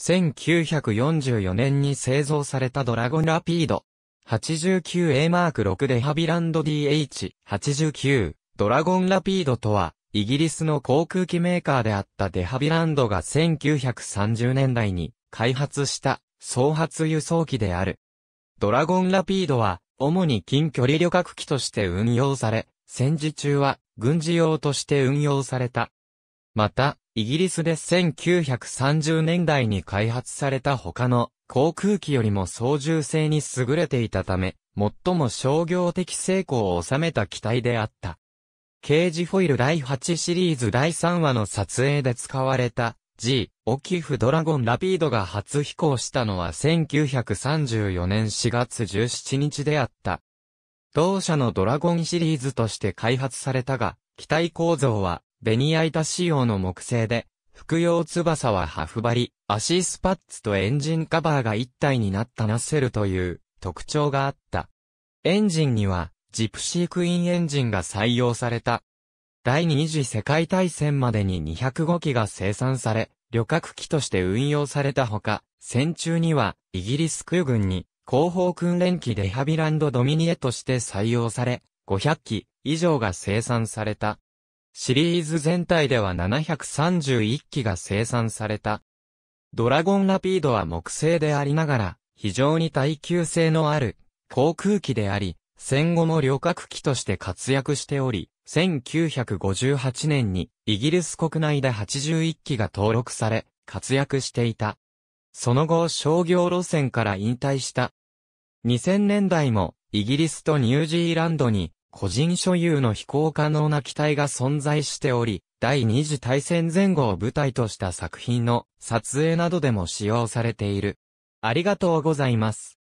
1944年に製造されたドラゴンラピード。89A-6 マークデハビランド DH89 ドラゴンラピードとは、イギリスの航空機メーカーであったデハビランドが1930年代に開発した総発輸送機である。ドラゴンラピードは主に近距離旅客機として運用され、戦時中は軍事用として運用された。また、イギリスで1930年代に開発された他の航空機よりも操縦性に優れていたため、最も商業的成功を収めた機体であった。ケージフォイル第8シリーズ第3話の撮影で使われた G、オキフドラゴンラピードが初飛行したのは1934年4月17日であった。同社のドラゴンシリーズとして開発されたが、機体構造はベニヤ板仕様の木製で、服用翼はハフ張り、足スパッツとエンジンカバーが一体になったナッセルという特徴があった。エンジンには、ジプシークイーンエンジンが採用された。第二次世界大戦までに205機が生産され、旅客機として運用されたほか、戦中には、イギリス空軍に、後方訓練機でハビランドドミニエとして採用され、500機以上が生産された。シリーズ全体では731機が生産された。ドラゴンラピードは木製でありながら、非常に耐久性のある航空機であり、戦後も旅客機として活躍しており、1958年にイギリス国内で81機が登録され、活躍していた。その後商業路線から引退した。2000年代もイギリスとニュージーランドに個人所有の飛行可能な機体が存在しており、第二次大戦前後を舞台とした作品の撮影などでも使用されている。ありがとうございます。